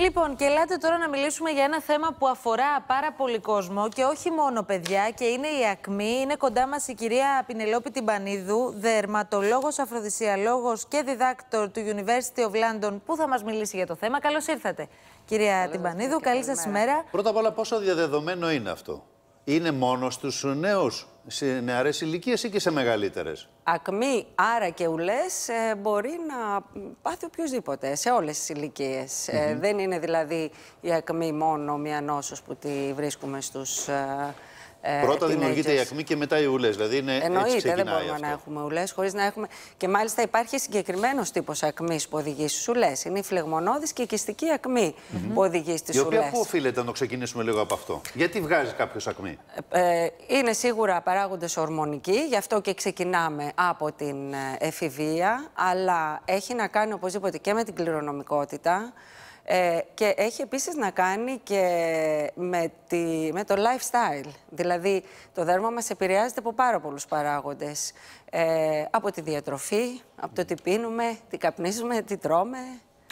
Λοιπόν, και ελάτε τώρα να μιλήσουμε για ένα θέμα που αφορά πάρα πολύ κόσμο και όχι μόνο παιδιά και είναι η ακμή. Είναι κοντά μας η κυρία Πινελόπη Τιμπανίδου, δερματολόγος, αφροδισιαλόγος και διδάκτορ του University of London που θα μας μιλήσει για το θέμα. Καλώς ήρθατε. Κυρία Καλώς Τιμπανίδου, καλή σας ημέρα. Πρώτα απ' όλα πόσο διαδεδομένο είναι αυτό είναι μόνος στους νέους, σε νεαρές ηλικίες ή και σε μεγαλύτερες. Ακμή, άρα και ουλές ε, μπορεί να πάθει οποιοδήποτε σε όλες τις ηλικίες. Ε, δεν είναι δηλαδή η ακμή μόνο μια νόσος που τη βρίσκουμε στους... Ε, ε, Πρώτα δημιουργείται η ακμή και μετά οι ουλέ. Δηλαδή είναι Εννοείται, δεν μπορούμε αυτό. να έχουμε ουλέ χωρίς να έχουμε. Και μάλιστα υπάρχει συγκεκριμένος τύπος ακμή που οδηγεί στι ουλέ. Είναι η φλεγμονώδης και η κυστική ακμή mm -hmm. που οδηγεί στις ουλέ. Η οποία πού οφείλεται, να το ξεκινήσουμε λίγο από αυτό. Γιατί βγάζει κάποιος ακμή, ε, ε, Είναι σίγουρα παράγοντες ορμονικοί, γι' αυτό και ξεκινάμε από την ε, εφηβεία. Αλλά έχει να κάνει οπωσδήποτε και με την κληρονομικότητα. Ε, και έχει επίσης να κάνει και με, τη, με το lifestyle. Δηλαδή, το δέρμα μας επηρεάζεται από πάρα πολλούς παράγοντες. Ε, από τη διατροφή, από το τι πίνουμε, τι καπνίζουμε, τι τρώμε.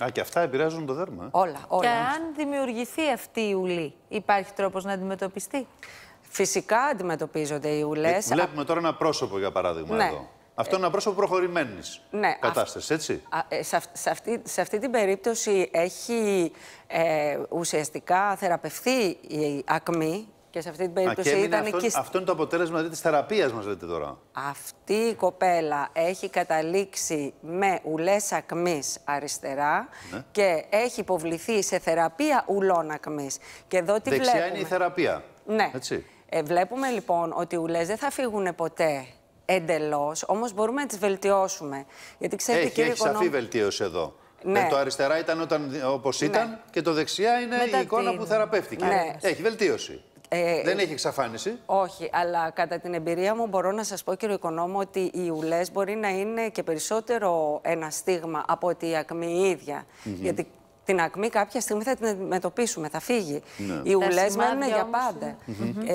Α, και αυτά επηρεάζουν το δέρμα. Ε. Όλα, όλα. Και αν δημιουργηθεί αυτή η ουλή, υπάρχει τρόπος να αντιμετωπιστεί. Φυσικά αντιμετωπίζονται οι ουλές. Βλέπουμε τώρα ένα πρόσωπο, για παράδειγμα, ναι. εδώ. Αυτό είναι ένα πρόσωπο προχωρημένης ναι, κατάστασης, έτσι. Ε, σε, αυτή, αυτή την περίπτωση έχει ε, ουσιαστικά θεραπευθεί η ακμή και σε αυτή την περίπτωση ήταν αυτό, αυτό είναι το αποτέλεσμα της θεραπείας μας, λέτε τώρα. Αυτή η κοπέλα έχει καταλήξει με ουλές ακμής αριστερά ναι. και έχει υποβληθεί σε θεραπεία ουλών ακμής. Και εδώ Δεξιά είναι η θεραπεία. Ναι. Έτσι. Ε, βλέπουμε λοιπόν ότι οι ουλές δεν θα φύγουν ποτέ εντελώς, όμως μπορούμε να τις βελτιώσουμε. Γιατί ξέρετε, έχει, έχει σαφή βελτίωση εδώ. Ε, ναι. το αριστερά ήταν όπω όπως ναι. ήταν και το δεξιά είναι η εικόνα που θεραπεύτηκε. Ναι. Έχει βελτίωση. Ε, δεν έχει εξαφάνιση. Όχι, αλλά κατά την εμπειρία μου μπορώ να σας πω κύριο Οικονόμο ότι οι ουλές μπορεί να είναι και περισσότερο ένα στίγμα από ότι η ακμή ίδια. Γιατί την ακμή κάποια στιγμή θα την αντιμετωπίσουμε, θα φύγει. Ναι. Οι ουλέ μένουν για πάντα.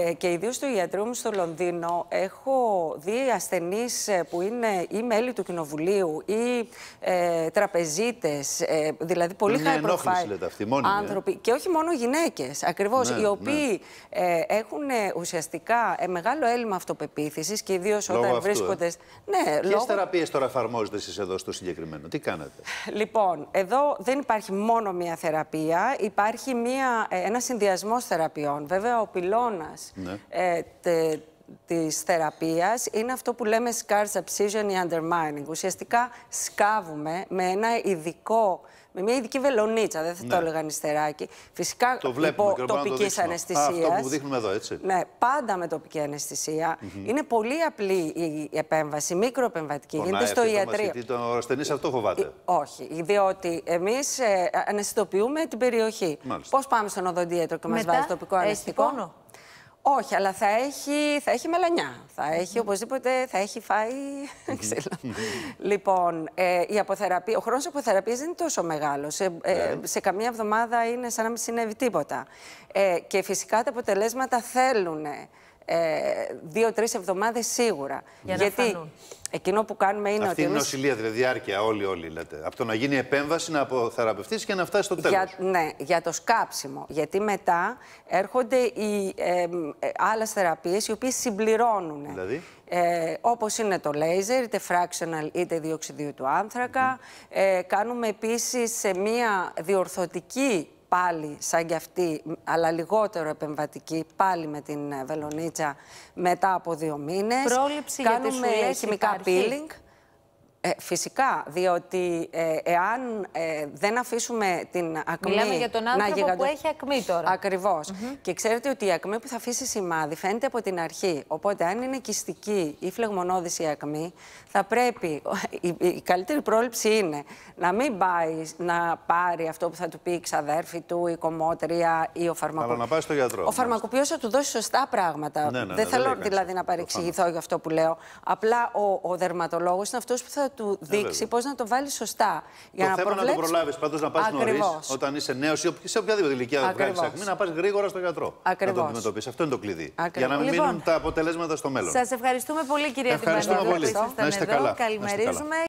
ε, και ιδίως στο ιατρείο μου στο Λονδίνο έχω δει ασθενείς ε, που είναι ή μέλη του κοινοβουλίου ή ε, τραπεζίτες, ε, δηλαδή πολύ χαμηλοί άνθρωποι. Και όχι μόνο γυναίκες, ακριβώς, ναι, οι ναι. οποίοι ναι. έχουν ουσιαστικά μεγάλο έλλειμμα αυτοπεποίθησης και ιδίως όταν αυτού, βρίσκονται. Ναι, Ποιες λόγω... θεραπείες τώρα εφαρμόζετε εσείς εδώ στο συγκεκριμένο, τι κάνατε. Λοιπόν, εδώ δεν υπάρχει μόνο μία θεραπεία. Υπάρχει μία, ε, ένας συνδυασμός θεραπείων. Βέβαια, ο πυλώνας ναι. ε, Της θεραπείας είναι αυτό που λέμε scars, abscission ή undermining. Ουσιαστικά σκάβουμε με ένα ειδικό, με μια ειδική βελονίτσα, δεν θα το ναι. έλεγα νηστεράκι. Φυσικά το υπό τοπική αναισθησία. Αυτό που δείχνουμε εδώ, έτσι. Ναι, πάντα με τοπική αναισθησία. Είναι πολύ απλή η επέμβαση, μικροεπεμβατική. Γίνεται στο ιατρείο. Γιατί τον ασθενή αυτό φοβάται. Ε, όχι, διότι εμείς ε, αναισθητοποιούμε την περιοχή. Πώς πάμε στον οδοντίατρο και μας βάζει τοπικό ε, αναισθητικό. Όχι, αλλά θα έχει, θα έχει μελανιά. Θα έχει οπωσδήποτε, θα έχει φάει ξύλο. λοιπόν, ε, η αποθεραπεία, ο χρόνος αποθεραπείας δεν είναι τόσο μεγάλος. Ε, ε, ναι. σε καμία εβδομάδα είναι σαν να μην συνέβη τίποτα. Ε, και φυσικά τα αποτελέσματα θέλουν ε, δύο-τρει εβδομάδες σίγουρα. Γιατί εκείνο που κάνουμε είναι Αυτή ότι. Αυτή είναι νοσηλεία, δηλαδή διάρκεια, όλοι, όλοι λέτε. Από το να γίνει επέμβαση, να αποθεραπευτεί και να φτάσεις στο τέλος. ναι, για το σκάψιμο. Γιατί μετά έρχονται οι ε, ε, άλλες θεραπείες οι οποίες συμπληρώνουν. Δηλαδή. Ε, όπως είναι το λέιζερ, είτε fractional είτε διοξιδίου του άνθρακα. Ε, κάνουμε επίσης μία διορθωτική πάλι σαν κι αυτή, αλλά λιγότερο επεμβατική, πάλι με την βελονίτσα μετά από δύο μήνες. Πρόληψη Κάνουμε για τη χημικά peeling. Ε, φυσικά, διότι ε, εάν ε, δεν αφήσουμε την ακμή. Μιλάμε για τον άνθρωπο που έχει ακμή τώρα. Ακριβώς. Και ξέρετε ότι η ακμή που θα αφήσει σημάδι φαίνεται από την αρχή. Οπότε, αν είναι κυστική ή φλεγμονώδης η ακμή, θα πρέπει. Η, καλύτερη πρόληψη είναι να μην πάει να πάρει αυτό που θα του πει η ξαδέρφη του, η κομμότρια ή ο φαρμακοποιός. Αλλά να πάει στο γιατρό. Ο φαρμακοποιός θα του δώσει σωστά πράγματα. Ναι, ναι, ναι, δεν θέλω δηλαδή να παρεξηγηθώ για αυτό που λέω. Απλά ο, ο δερματολόγος είναι αυτός που θα του ε, δείξει, πώς πώς να το βάλει σωστά. Για το να θέμα προβλέψει... να το προλάβεις πάντως να πας νωρίς, όταν είσαι νέος ή σε οποιαδήποτε ηλικία βγάλει ακμή, να πας γρήγορα στον γιατρό. Ακριβώς. Να το αντιμετωπίσεις. Αυτό είναι το κλειδί. Για να μην λοιπόν, μείνουν τα αποτελέσματα στο μέλλον. Σας ευχαριστούμε πολύ, κυρία Δημήτρη. Ευχαριστούμε πολύ. Να είστε καλά. Καλημερίζουμε.